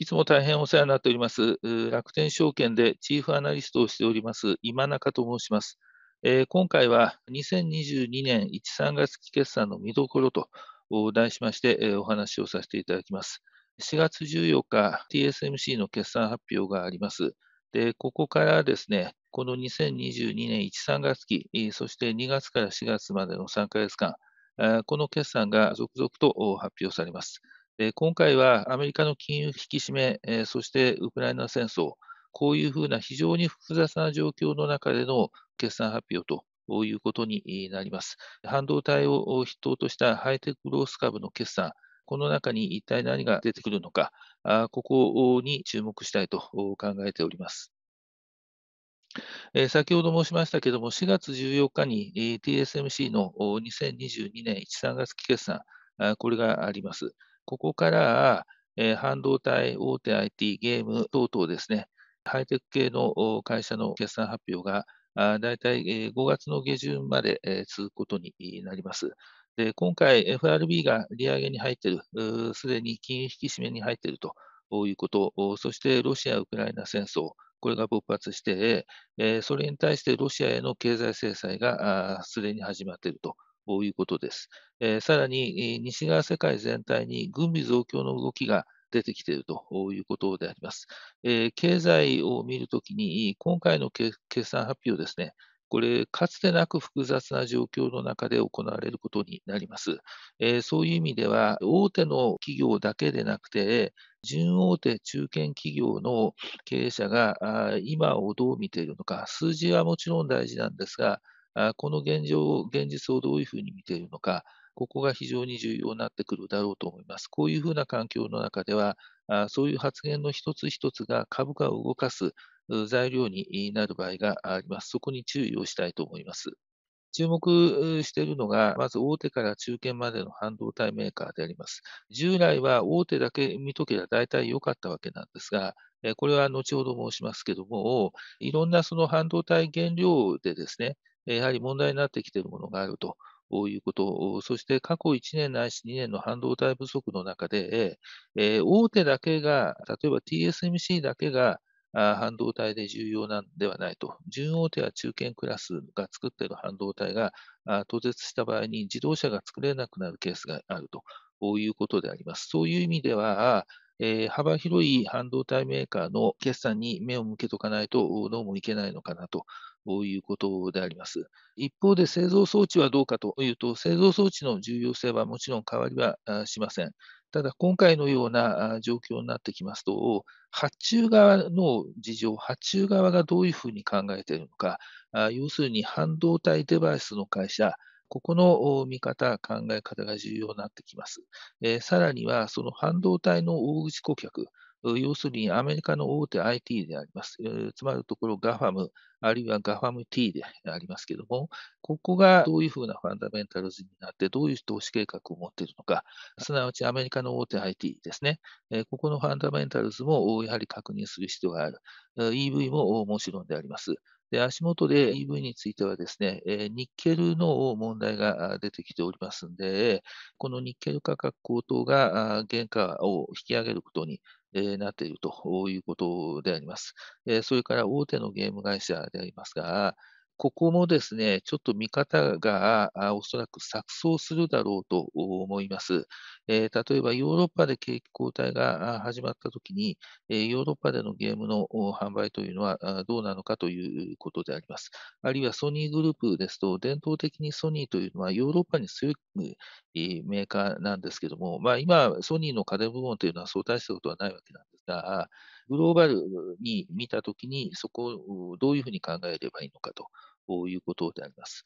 いつも大変お世話になっております。楽天証券でチーフアナリストをしております、今中と申します。えー、今回は2022年1、3月期決算の見どころと題しまして、えー、お話をさせていただきます。4月14日、TSMC の決算発表があります。で、ここからですね、この2022年1、3月期、そして2月から4月までの3ヶ月間、この決算が続々と発表されます。今回はアメリカの金融引き締め、そしてウクライナ戦争、こういうふうな非常に複雑な状況の中での決算発表ということになります。半導体を筆頭としたハイテクロース株の決算、この中に一体何が出てくるのか、ここに注目したいと考えております。先ほど申しましたけれども、4月14日に TSMC の2022年1、3月期決算、これがあります。ここから、えー、半導体、大手 IT、ゲーム等々ですね、ハイテク系の会社の決算発表が、大体5月の下旬まで続くことになります。で今回、FRB が利上げに入っている、すでに金融引き締めに入っているということ、そしてロシア・ウクライナ戦争、これが勃発して、それに対してロシアへの経済制裁がすでに始まっているとこういうことです。えさらに、西側世界全体に軍備増強の動きが出てきているということであります。え経済を見るときに、今回の決算発表ですね、これ、かつてなく複雑な状況の中で行われることになります。えそういう意味では、大手の企業だけでなくて、準大手、中堅企業の経営者が今をどう見ているのか、数字はもちろん大事なんですが、この現状、現実をどういうふうに見ているのか、ここが非常に重要になってくるだろうと思います。こういうふうな環境の中では、そういう発言の一つ一つが株価を動かす材料になる場合があります。そこに注意をしたいと思います。注目しているのが、まず大手から中堅までの半導体メーカーであります。従来は大手だけ見とけば大体良かったわけなんですが、これは後ほど申しますけども、いろんなその半導体原料でですね、やはり問題になってきているものがあると。いうことそして過去1年ないし2年の半導体不足の中で、え大手だけが、例えば TSMC だけが半導体で重要なんではないと、準大手や中堅クラスが作っている半導体が途絶した場合に自動車が作れなくなるケースがあるということであります。そういう意味では、えー、幅広い半導体メーカーの決算に目を向けとかないと、どうもいけないのかなということであります。一方で製造装置はどうかというと、製造装置の重要性はもちろん変わりはしません。ただ、今回のような状況になってきますと、発注側の事情、発注側がどういうふうに考えているのか、要するに半導体デバイスの会社、ここの見方、考え方が重要になってきます。えさらには、その半導体の大口顧客、要するにアメリカの大手 IT であります。つまるところ GAFAM、あるいは GAFAM-T でありますけども、ここがどういうふうなファンダメンタルズになって、どういう投資計画を持っているのか、すなわちアメリカの大手 IT ですね。ここのファンダメンタルズもやはり確認する必要がある。EV ももちろんであります。で足元で EV についてはですね、ニッケルの問題が出てきておりますので、このニッケル価格高騰が原価を引き上げることになっているということであります。それから大手のゲーム会社でありますが、ここもですね、ちょっと見方がおそらく錯綜するだろうと思います。えー、例えばヨーロッパで景気後退が始まったときに、ヨーロッパでのゲームの販売というのはどうなのかということであります。あるいはソニーグループですと、伝統的にソニーというのはヨーロッパに強いメーカーなんですけども、まあ、今、ソニーの家電部門というのは相対したことはないわけなんですが、グローバルに見たときに、そこをどういうふうに考えればいいのかと。いうことであります。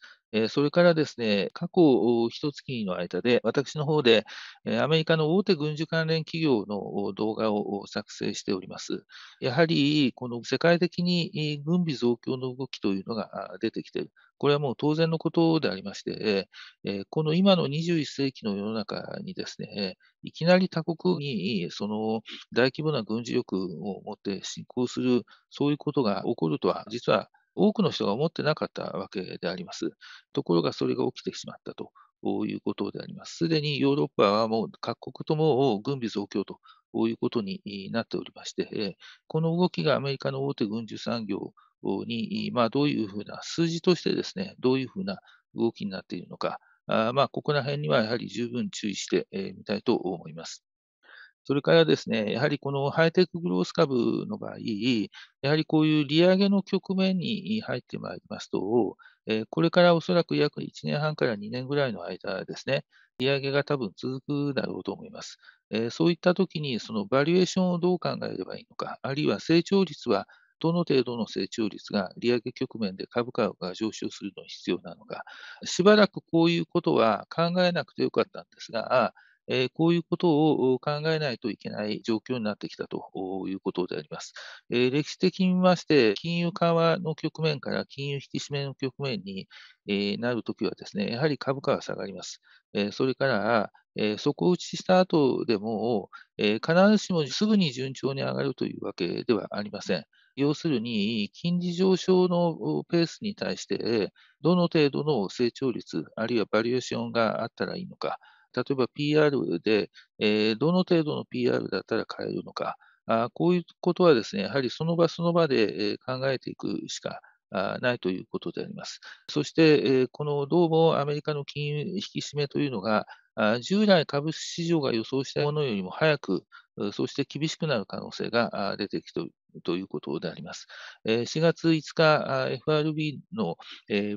それからですね、過去一月の間で、私の方で、アメリカの大手軍需関連企業の動画を作成しております。やはり、この世界的に軍備増強の動きというのが出てきている。これはもう当然のことでありまして、この今の21世紀の世の中にですね、いきなり他国にその大規模な軍事力を持って侵攻する、そういうことが起こるとは、実は多くの人が思ってなかったわけであります。ところがそれが起きてしまったということであります。すでにヨーロッパはもう各国とも軍備増強ということになっておりまして、この動きがアメリカの大手軍需産業に、まあ、どういうふうな数字としてですね、どういうふうな動きになっているのか、あまあ、ここら辺にはやはり十分注意してみたいと思います。それからですね、やはりこのハイテクグロース株の場合、やはりこういう利上げの局面に入ってまいりますと、これからおそらく約1年半から2年ぐらいの間ですね、利上げが多分続くだろうと思います。そういったときに、そのバリエーションをどう考えればいいのか、あるいは成長率はどの程度の成長率が利上げ局面で株価が上昇するのに必要なのか、しばらくこういうことは考えなくてよかったんですが、えこういうことを考えないといけない状況になってきたということであります。え歴史的に見まして、金融緩和の局面から金融引き締めの局面に、えなるときはですね、やはり株価は下がります。えそれから、え底打ちした後でも、え必ずしもすぐに順調に上がるというわけではありません。要するに、金利上昇のペースに対して、どの程度の成長率、あるいはバリエーションがあったらいいのか、例えば PR で、えー、どの程度の PR だったら買えるのか、あこういうことはですね、やはりその場その場で考えていくしかないということであります。そして、えこのどうもアメリカの金融引き締めというのが、従来株式市場が予想したものよりも早くそして厳しくなる可能性が出てきているということであります。4月5日、FRB の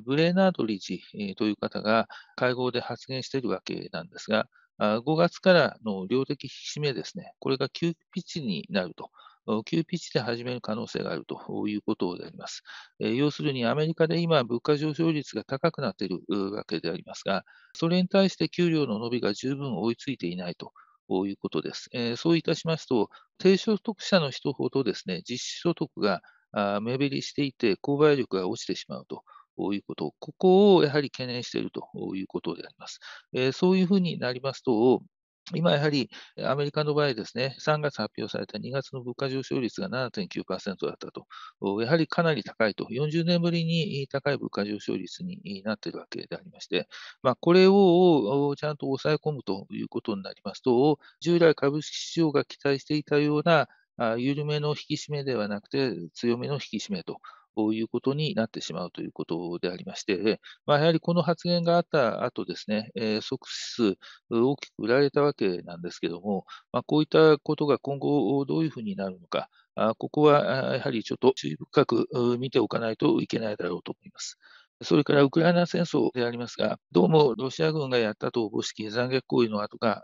ブレーナード理事という方が会合で発言しているわけなんですが、5月からの量的引き締めですね、これが急ピッチになると。急ピッチで始める可能性があるということであります。要するにアメリカで今、物価上昇率が高くなっているわけでありますが、それに対して給料の伸びが十分追いついていないということです。えー、そういたしますと、低所得者の人ほどですね、実施所得が目減りしていて、購買力が落ちてしまうと。いうこと、ここをやはり懸念しているということであります。えー、そういうふうになりますと、今やはりアメリカの場合ですね、3月発表された2月の物価上昇率が7.9%だったと、やはりかなり高いと、40年ぶりに高い物価上昇率になっているわけでありまして、まあ、これをちゃんと抑え込むということになりますと、従来株式市場が期待していたような緩めの引き締めではなくて、強めの引き締めということになってしまうということでありまして、まあ、やはりこの発言があった後ですね、えー、即日大きく売られたわけなんですけども、まあ、こういったことが今後どういうふうになるのか、あここはやはりちょっと注意深く見ておかないといけないだろうと思います。それからウクライナ戦争でありますが、どうもロシア軍がやったとおぼしき残虐行為の跡が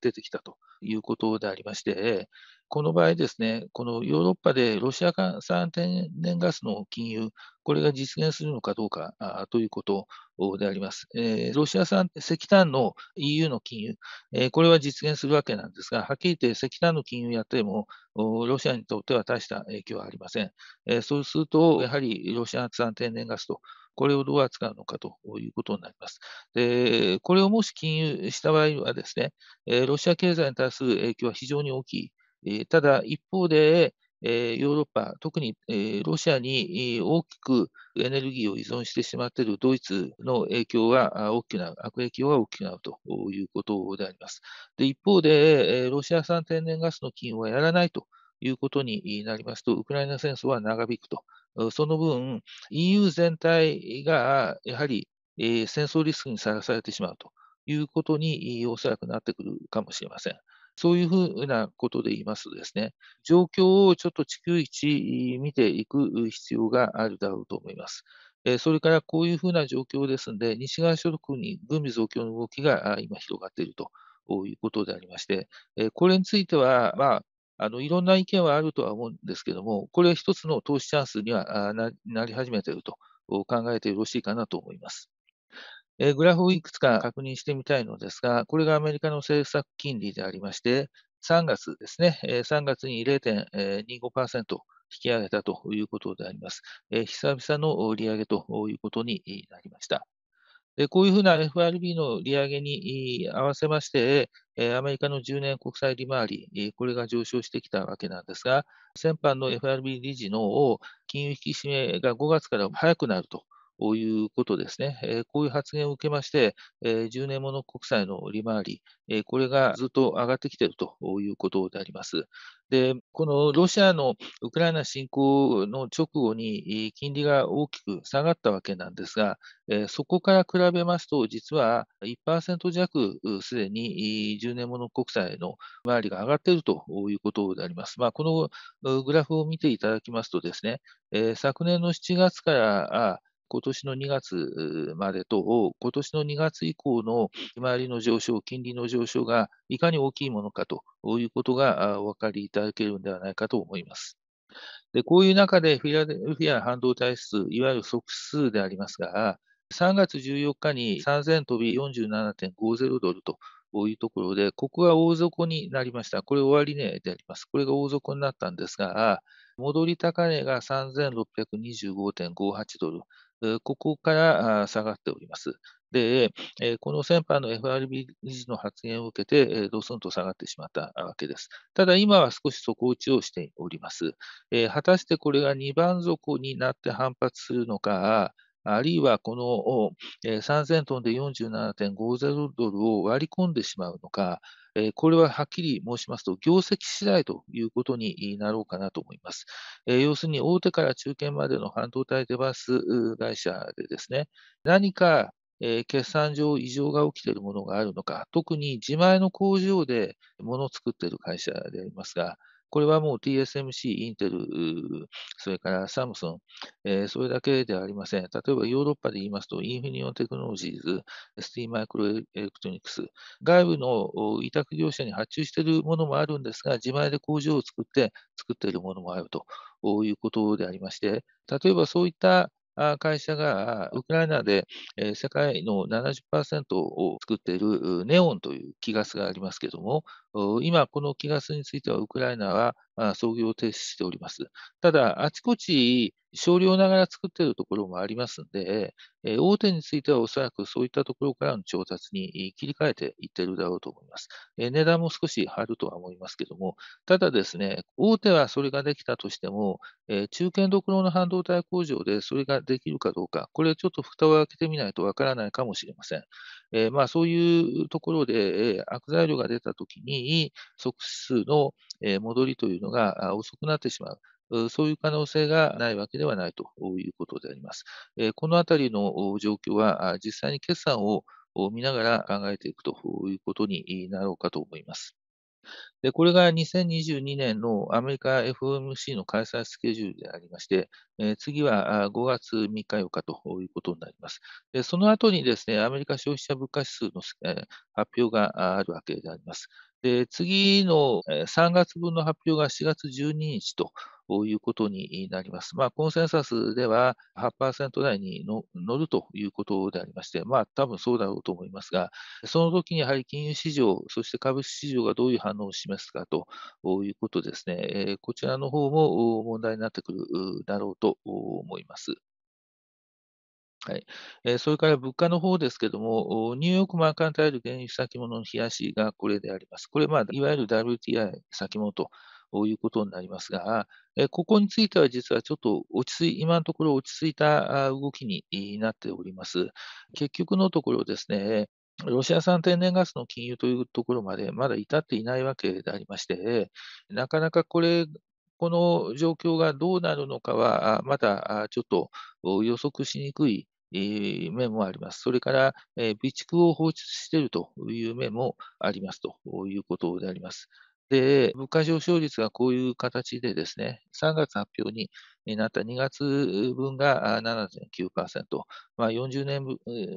出てきたということでありまして、この場合ですね、このヨーロッパでロシア産天然ガスの禁輸、これが実現するのかどうかということであります。えー、ロシア産石炭の EU の禁輸、えー、これは実現するわけなんですが、はっきり言って石炭の禁輸やっても、ロシアにとっては大した影響はありません。えー、そうすると、やはりロシア産天然ガスとこれをどう扱うのかということになります。でこれをもし禁輸した場合はですね、ロシア経済に対する影響は非常に大きいえただ、一方で、えヨーロッパ、特に、えロシアに大きくエネルギーを依存してしまっているドイツの影響は大きな、悪影響は大きくなるということであります。で一方で、えロシア産天然ガスの禁はやらないということになりますと、ウクライナ戦争は長引くと。その分、EU 全体がやはり、え戦争リスクにさらされてしまうということに、おそらくなってくるかもしれません。そういうふうなことで言いますとですね、状況をちょっと地球一見ていく必要があるだろうと思います。それからこういうふうな状況ですので、西側諸国に軍備増強の動きが今広がっているということでありまして、これについては、まあ、あのいろんな意見はあるとは思うんですけども、これは一つの投資チャンスにはなり始めていると考えてよろしいかなと思います。えグラフをいくつか確認してみたいのですが、これがアメリカの政策金利でありまして、3月ですね、3月に0.25%引き上げたということであります。久々の利上げということになりました。でこういうふうな FRB の利上げに合わせまして、アメリカの10年国債利回り、これが上昇してきたわけなんですが、先般の FRB 理事の金融引き締めが5月から早くなるということですね、えこういう発言を受けまして、え10年もの国債の利回り、えこれがずっと上がってきているということであります。で、このロシアのウクライナ侵攻の直後に金利が大きく下がったわけなんですが、そこから比べますと、実は1%弱すでに10年もの国債の回りが上がっているということであります。まあ、このグラフを見ていただきますとですね、昨年の7月から今年の2月までと、今年の2月以降の利回りの上昇、金利の上昇がいかに大きいものかということがお分かりいただけるのではないかと思います。でこういう中でフィラデルフィア半導体数、いわゆる即数でありますが、3月14日に3000飛び47.50ドルというところで、ここが大底になりました。これ終値であります。これが大底になったんですが、戻り高値が3625.58ドル。ここから下がっております。で、この先般の FRB 理事の発言を受けて、ドスンと下がってしまったわけです。ただ、今は少し底打ちをしております。果たしてこれが2番底になって反発するのか、あるいはこの3000トンで47.50ドルを割り込んでしまうのか、これははっきり申しますと、業績次第ということになろうかなと思います。要するに、大手から中堅までの半導体デバイス会社でですね、何か決算上異常が起きているものがあるのか、特に自前の工場で物を作っている会社でありますが、これはもう TSMC、インテル、それからサムソン、えー、それだけではありません。例えばヨーロッパで言いますと、インフィニオンテクノロジーズ、ST マイクロエレクトロニクス、外部の委託業者に発注しているものもあるんですが、自前で工場を作って作っているものもあるということでありまして、例えばそういった会社がウクライナで世界の70%を作っているネオンという気ガスがありますけども、今、この気ガスについてはウクライナは操業を停止しております。ただ、あちこち少量ながら作っているところもありますので、大手についてはおそらくそういったところからの調達に切り替えていってるだろうと思います。値段も少し張るとは思いますけども、ただですね、大手はそれができたとしても、中堅独ろの半導体工場でそれができるかどうか、これちょっと蓋を開けてみないとわからないかもしれません。まあ、そういうところで悪材料が出たときに、い即数の戻りというのが遅くなってしまう。そういう可能性がないわけではないということであります。このあたりの状況は実際に決算を見ながら考えていくということになろうかと思います。でこれが2022年のアメリカ FOMC の開催スケジュールでありまして、え次は5月3日4日ということになります。でその後にですね、アメリカ消費者物価指数の、え発表があるわけであります。で、次の3月分の発表が4月12日ということになります。まあ、コンセンサスでは8%台に乗るということでありまして、まあ、多分そうだろうと思いますが、その時にやはり金融市場、そして株式市場がどういう反応を示すかということですね、こちらの方も問題になってくるだろうと思います。はい、えー、それから物価の方ですけども、ニューヨークマーカンタイル原油先物の冷やしがこれであります。これ、まあ、いわゆる WTI 先物ということになりますが、えここについては実はちょっと落ち着い、今のところ落ち着いた動きになっております。結局のところですね、ロシア産天然ガスの禁輸というところまでまだ至っていないわけでありまして、なかなかこれこの状況がどうなるのかは、まだちょっと予測しにくい面もあります。それから、備蓄を放出しているという面もありますということであります。で、物価上昇率がこういう形でですね、3月発表にになった2月分が7.9%、まあ、40年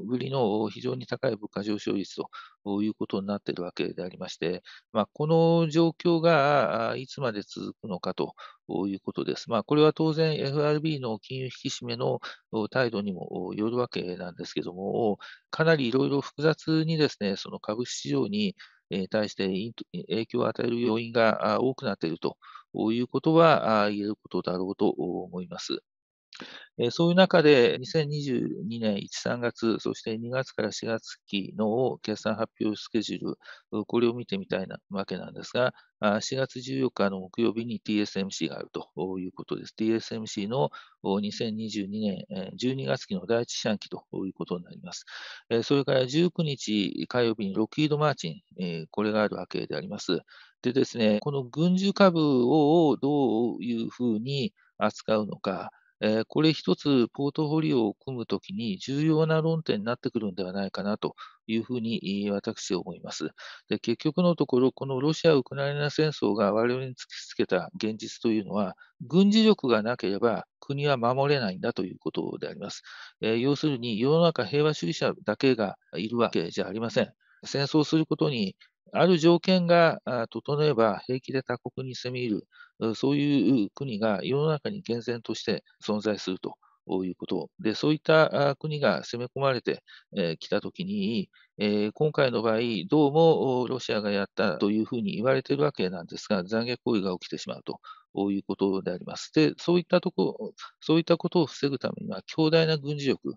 ぶりの非常に高い物価上昇率ということになっているわけでありまして、まあ、この状況がいつまで続くのかということです。まあ、これは当然 FRB の金融引き締めの態度にもよるわけなんですけども、かなりいろいろ複雑にですね、その株式市場に対して影響を与える要因が多くなっているということは言えることだろうと思います。そういう中で、2022年1、3月、そして2月から4月期の決算発表スケジュール、これを見てみたいなわけなんですが、4月14日の木曜日に TSMC があるということです。TSMC の2022年12月期の第一四半期ということになります。それから19日火曜日にロッキード・マーチン、これがあるわけであります。ってですね、この軍需株をどういうふうに扱うのか、えこれ一つポートフォリオを組むときに重要な論点になってくるんではないかなというふうに私は思います。で結局のところ、このロシア・ウクライナ戦争が我々に突きつけた現実というのは、軍事力がなければ国は守れないんだということであります。え要するに世の中平和主義者だけがいるわけじゃありません。戦争することにある条件が整えば平気で他国に攻め入る、そういう国が世の中に厳然として存在するということ。で、そういった国が攻め込まれてきたときに、今回の場合、どうもロシアがやったというふうに言われているわけなんですが、残虐行為が起きてしまうとういうことであります。で、そういったとこ、そういったことを防ぐためには、強大な軍事力、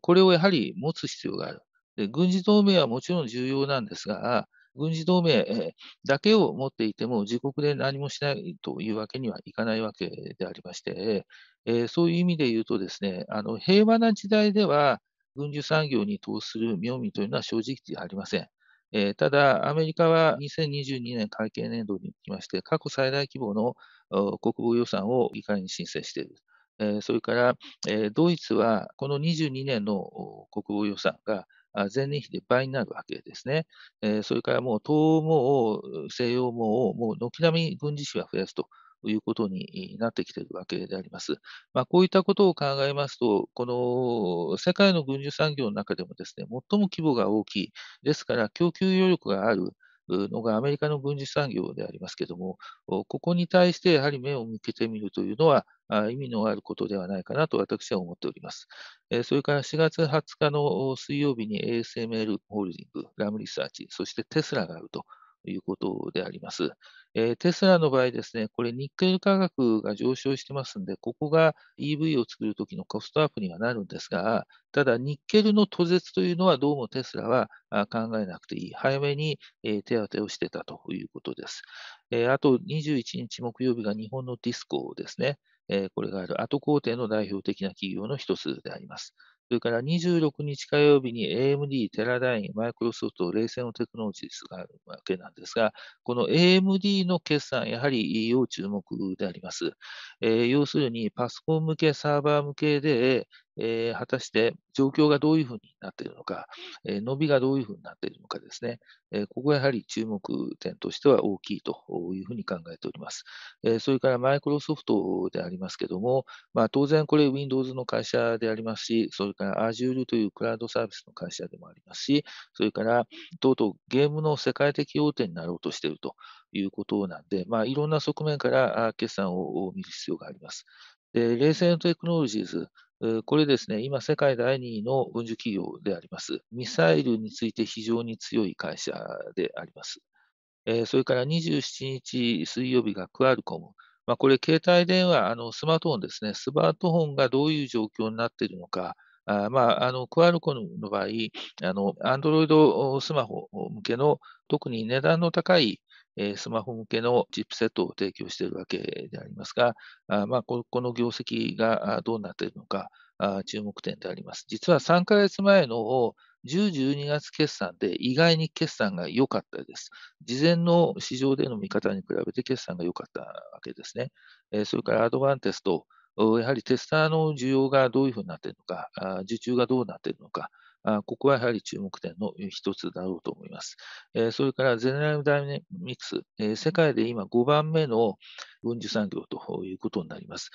これをやはり持つ必要がある。で軍事同盟はもちろん重要なんですが、軍事同盟だけを持っていても、自国で何もしないというわけにはいかないわけでありまして、そういう意味で言うとですね、あの平和な時代では、軍需産業に投資する妙味というのは正直ありません。ただ、アメリカは2022年会計年度にきまして、過去最大規模の国防予算を議会に申請している。それから、ドイツはこの22年の国防予算が前年比で倍になるわけですね。えそれからもう東欧も西洋ももう軒並み軍事費は増やすと。いうことになってきているわけであります。まあ、こういったことを考えますと、この世界の軍需産業の中でもですね、最も規模が大きい、ですから供給余力がある、のがアメリカの軍事産業でありますけれども、ここに対してやはり目を向けてみるというのは、意味のあることではないかなと私は思っております。それから4月20日の水曜日に ASML ホールディング、ラムリサーチ、そしてテスラがあると。いうことであります。えー、テスラの場合ですね、これニッケル価格が上昇してますんで、ここが EV を作るときのコストアップにはなるんですが、ただニッケルの途絶というのはどうもテスラは考えなくていい。早めに手当てをしてたということです。えー、あと21日木曜日が日本のディスコですね。えー、これがある後工程の代表的な企業の一つであります。それから26日火曜日に AMD、テラダイン、マイクロソフト、冷戦のテクノロジーズがあるわけなんですが、この AMD の決算、やはり要注目であります。えー、要するに、パソコン向け、サーバー向けで、えー、果たして状況がどういうふうになっているのか、えー、伸びがどういうふうになっているのかですね、えー、ここはやはり注目点としては大きいというふうに考えております。えそれからマイクロソフトでありますけども、まあ、当然これ Windows の会社でありますし、それから Azure というクラウドサービスの会社でもありますし、それからとうとうゲームの世界的大手になろうとしているということなんで、まあ、いろんな側面から決算を見る必要があります。で、冷静のテクノロジーズ、これですね、今、世界第2位の軍需企業であります。ミサイルについて非常に強い会社であります。それから27日水曜日がクアルコム。まあ、これ、携帯電話、あのスマートフォンですね、スマートフォンがどういう状況になっているのか、あまあ、あのクアルコムの場合、アンドロイドスマホ向けの特に値段の高いえスマホ向けのチップセットを提供しているわけでありますが、あまあ、この業績がどうなっているのか、注目点であります。実は3ヶ月前の10、12月決算で意外に決算が良かったです。事前の市場での見方に比べて決算が良かったわけですね。それからアドバンテスト、やはりテスターの需要がどういうふうになっているのか、受注がどうなっているのか、あここはやはり注目点の一つだろうと思います。えそれからゼネラルダイナミクス、え世界で今5番目の軍需産業ということになります。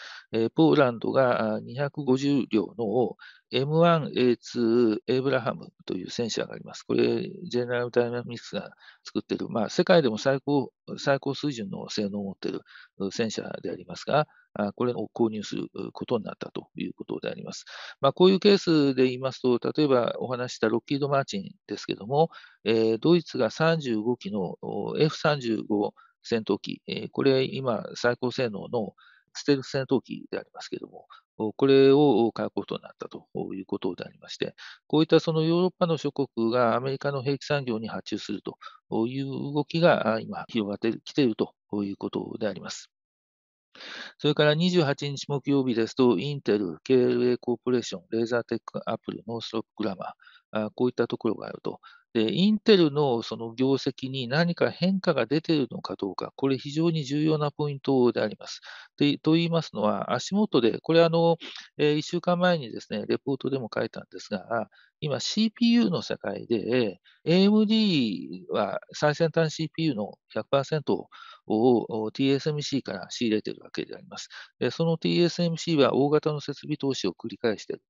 ポーランドが250両の M1A2 エブラハムという戦車があります。これ、ジェネラル・ダイナミクスが作っている、まあ、世界でも最高最高水準の性能を持っている戦車でありますが、これを購入することになったということであります。まあ、こういうケースで言いますと、例えばお話したロッキード・マーチンですけども、えー、ドイツが35機の F35 戦闘機、えこれ今最高性能のステルス戦闘機でありますけれども、これを買うことになったということでありまして、こういったそのヨーロッパの諸国がアメリカの兵器産業に発注するという動きが今広がってきているということであります。それから28日木曜日ですと、インテル、KLA コーポレーション、レーザーテック、アップル、ノーストロップグラマー、こういったところがあると。で、インテルのその業績に何か変化が出ているのかどうか、これ非常に重要なポイントであります。でと言いますのは、足元で、これあの、えー、1週間前にですね、レポートでも書いたんですが、今 CPU の世界で、AMD は最先端 CPU の100%を TSMC から仕入れているわけであります。その TSMC は大型の設備投資を繰り返している。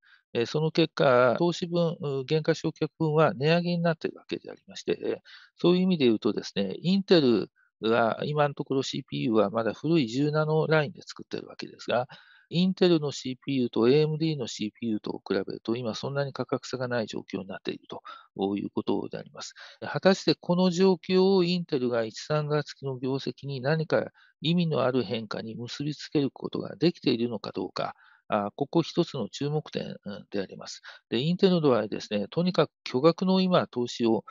その結果、投資分、減価償却分は値上げになっているわけでありまして、そういう意味で言うとですね、インテルは今のところ CPU はまだ古い10ナノラインで作っているわけですが、インテルの CPU と AMD の CPU と比べると、今そんなに価格差がない状況になっているということであります。果たしてこの状況をインテルが1、3月期の業績に何か意味のある変化に結びつけることができているのかどうか、ここ一つの注目点であります。で、インテルドはですね、とにかく巨額の今、投資を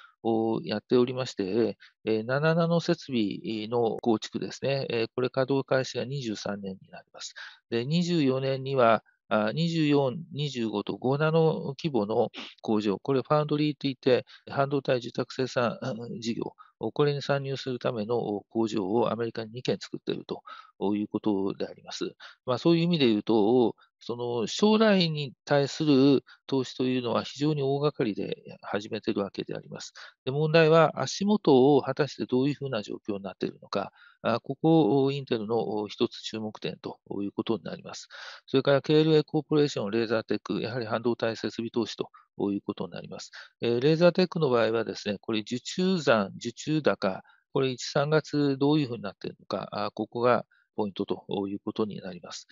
やっておりまして、7ナノ設備の構築ですね、これ稼働開始が23年になります。で、24年には、24、25と5ナノ規模の工場、これファウンドリーといって、半導体受託生産事業、これに参入するための工場をアメリカに2件作っているということであります。まあ、そういう意味で言うと、その将来に対する投資というのは非常に大掛かりで始めているわけであります。で問題は足元を果たしてどういうふうな状況になっているのか、ここをインテルの一つ注目点ということになります。それから KLA コーポレーション、レーザーテック、やはり半導体設備投資ということになります。レーザーテックの場合はですね、これ受注残、受注高、これ1、3月どういうふうになっているのか、ここがポイントということになります。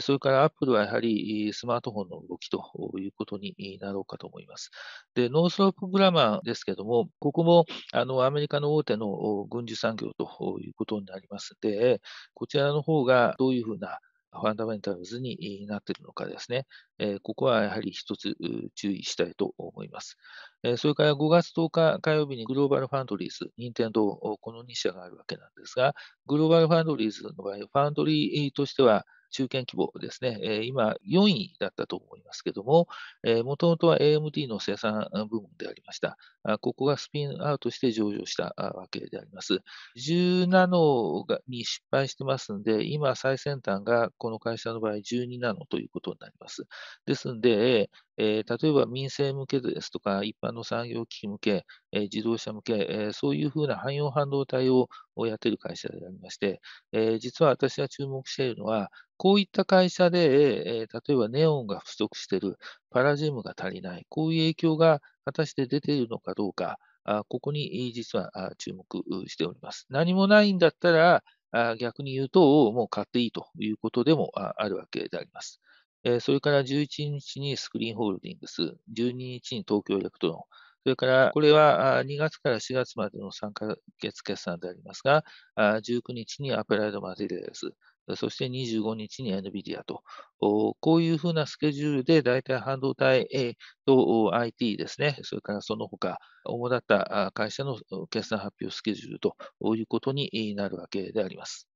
それから Apple はやはりスマートフォンの動きということになろうかと思います。で、ノースロープグラマーですけども、ここもあのアメリカの大手の軍需産業ということになりますので、こちらの方がどういうふうなファンダメンタルズになっているのかですね、えここはやはり一つ注意したいと思います。えそれから5月10日火曜日にグローバルファンドリーズ、任天堂、この2社があるわけなんですが、グローバルファンドリーズの場合、ファンドリーとしては、中堅規模ですね、えー、今4位だったと思いますけども、もともとは AMD の生産部門でありました。ここがスピンアウトして上場したわけであります。10ナノに失敗してますんで、今最先端がこの会社の場合12ナノということになります。ですんで、えー、例えば民生向けですとか、一般の産業機器向け、えー、自動車向け、えー、そういうふうな汎用半導体をやっている会社でありまして、え実は私が注目しているのは、こういった会社で、え例えばネオンが不足している、パラジウムが足りない、こういう影響が果たして出ているのかどうか、あここに実は注目しております。何もないんだったら、逆に言うと、もう買っていいということでもあるわけであります。それから11日にスクリーンホールディングス、12日に東京エレクトロン、それから、これは2月から4月までの3ヶ月決算でありますが、19日にアプライドマテリアルス、そして25日に NVIDIA と、こういうふうなスケジュールで、大体半導体と IT ですね、それからその他、主だった会社の決算発表スケジュールということになるわけであります。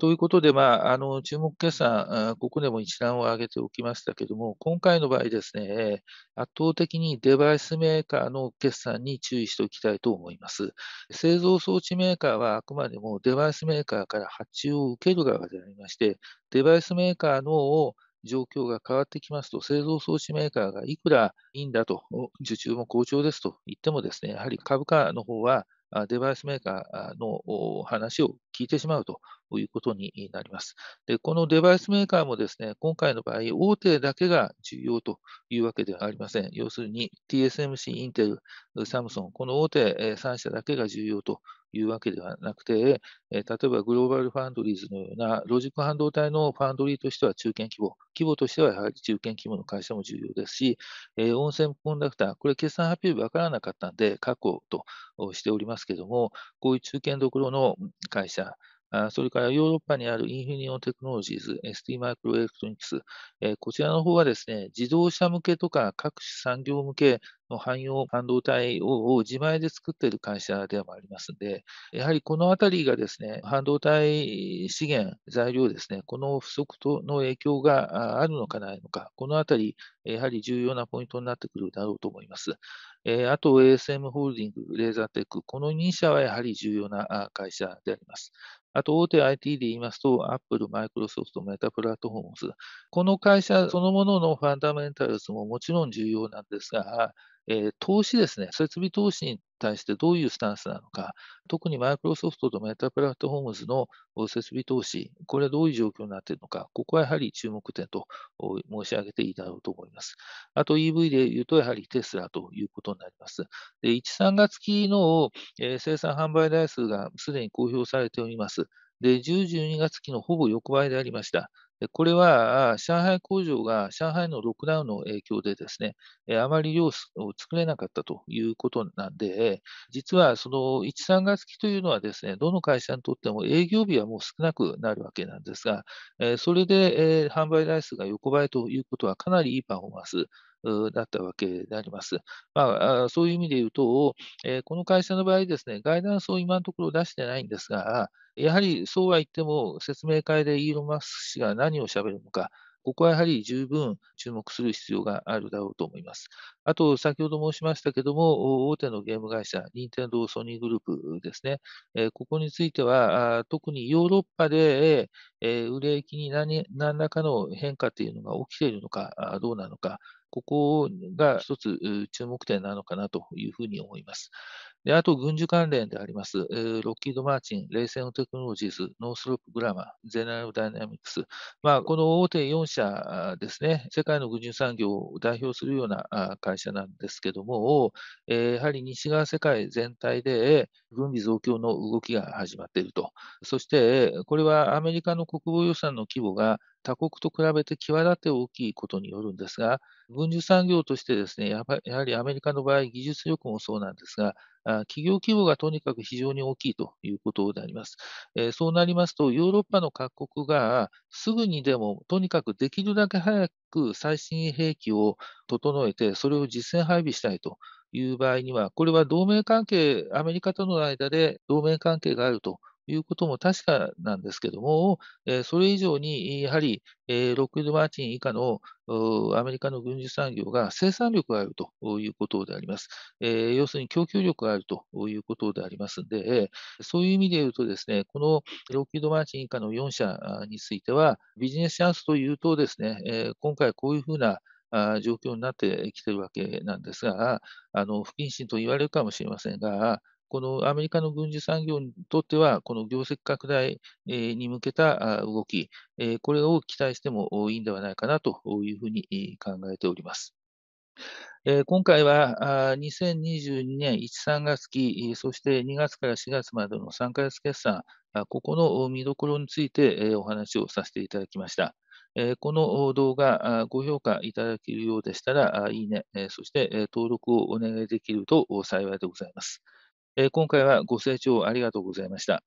ということで、まあ、あの注目決算、ここでも一覧を挙げておきましたけども、今回の場合ですね、圧倒的にデバイスメーカーの決算に注意しておきたいと思います。製造装置メーカーはあくまでもデバイスメーカーから発注を受ける側でありまして、デバイスメーカーの状況が変わってきますと、製造装置メーカーがいくらいいんだと、受注も好調ですと言ってもですね、やはり株価の方はデバイスメーカーの話を聞いてしまうということになります。でこのデバイスメーカーもですね、今回の場合、大手だけが重要というわけではありません。要するに TSMC、インテル、サムソン、この大手3社だけが重要というわけではなくて、え例えばグローバルファンドリーズのようなロジック半導体のファンドリーとしては中堅規模、規模としてはやはり中堅規模の会社も重要ですし、えー、オンセコンダクター、これ決算発表日分からなかったんで、確保としておりますけども、こういう中堅どころの会社、それからヨーロッパにあるインフィニオンテクノロジーズ、ST マイクロエレクトニクス、こちらの方はですね、自動車向けとか各種産業向けの汎用半導体を自前で作っている会社でもありますので、やはりこのあたりがですね、半導体資源、材料ですね、この不足との影響があるのかないのか、このあたり、やはり重要なポイントになってくるだろうと思います。あと ASM ホールディング、レーザーテック、この2社はやはり重要な会社であります。あと大手 IT で言いますと、アップル、マイクロソフト、メタプラットフォーム s この会社そのもののファンダメンタルズももちろん重要なんですが、えー、投資ですね、設備投資対してどういうスタンスなのか、特にマイクロソフトとメタプラットフォームズの設備投資、これはどういう状況になっているのか、ここはやはり注目点と申し上げていいだろうと思います。あと EV で言うと、やはりテスラということになります。で1、3月期の生産販売台数がすでに公表されております。で、10、12月期のほぼ横ばいでありました。これは上海工場が上海のロックダウンの影響でですね、あまり量を作れなかったということなんで、実はその1、3月期というのはですね、どの会社にとっても営業日はもう少なくなるわけなんですが、それで販売台数が横ばいということはかなりいいパフォーマンスだったわけであります。まあ、そういう意味で言うと、この会社の場合ですね、ガイダンスを今のところ出してないんですが、やはりそうは言っても、説明会でイーロン・マスク氏が何をしゃべるのか、ここはやはり十分注目する必要があるだろうと思います。あと、先ほど申しましたけども、大手のゲーム会社、任天堂ソニーグループですね、ここについては、特にヨーロッパで、売れ行きに何何らかの変化というのが起きているのかどうなのか、ここが一つ注目点なのかなというふうに思います。であと、軍需関連であります、ロッキード・マーチン、冷戦のテクノロジーズ、ノースロップ・グラマー、ゼネラル・ダイナミクス、まあ、この大手4社ですね、世界の軍需産業を代表するような会社なんですけども、やはり西側世界全体で軍備増強の動きが始まっていると、そしてこれはアメリカの国防予算の規模が他国と比べて際立って大きいことによるんですが、軍需産業としてですね、やはりアメリカの場合、技術力もそうなんですが、企業規模がとにかく非常に大きいということであります。そうなりますと、ヨーロッパの各国がすぐにでも、とにかくできるだけ早く最新兵器を整えて、それを実戦配備したいという場合には、これは同盟関係、アメリカとの間で同盟関係があるということも確かなんですけども、えそれ以上にやはり、えロックウド・マーチン以下のアメリカの軍事産業が生産力があるということであります。え要するに供給力があるということでありますので、そういう意味で言うとですね、このロックウド・マーチン以下の4社については、ビジネスチャンスというとですね、え今回こういうふうな状況になってきているわけなんですが、あの不謹慎と言われるかもしれませんが、このアメリカの軍事産業にとっては、この業績拡大に向けた動き、これを期待してもいいんではないかなというふうに考えております。今回は2022年1、3月期、そして2月から4月までの3ヶ月決算、ここの見どころについてお話をさせていただきました。この動画、ご評価いただけるようでしたら、いいね、そして登録をお願いできると幸いでございます。え今回はご清聴ありがとうございました。